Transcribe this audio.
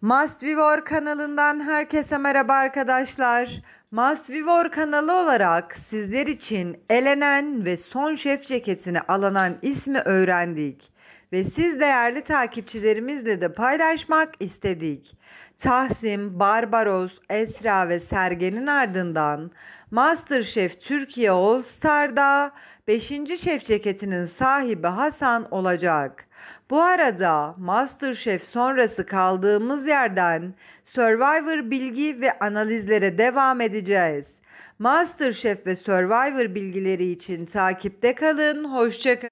Must Vivor kanalından herkese merhaba arkadaşlar. Must Vivor kanalı olarak sizler için elenen ve son şef ceketini alanan ismi öğrendik ve siz değerli takipçilerimizle de paylaşmak istedik. Tahsim, Barbaros, Esra ve Sergen'in ardından Masterchef Türkiye All Star'da 5. şef ceketinin sahibi Hasan olacak. Bu arada Masterchef sonrası kaldığımız yerden Survivor bilgi ve analizlere devam edeceğiz. Masterchef ve Survivor bilgileri için takipte kalın, hoşçakalın.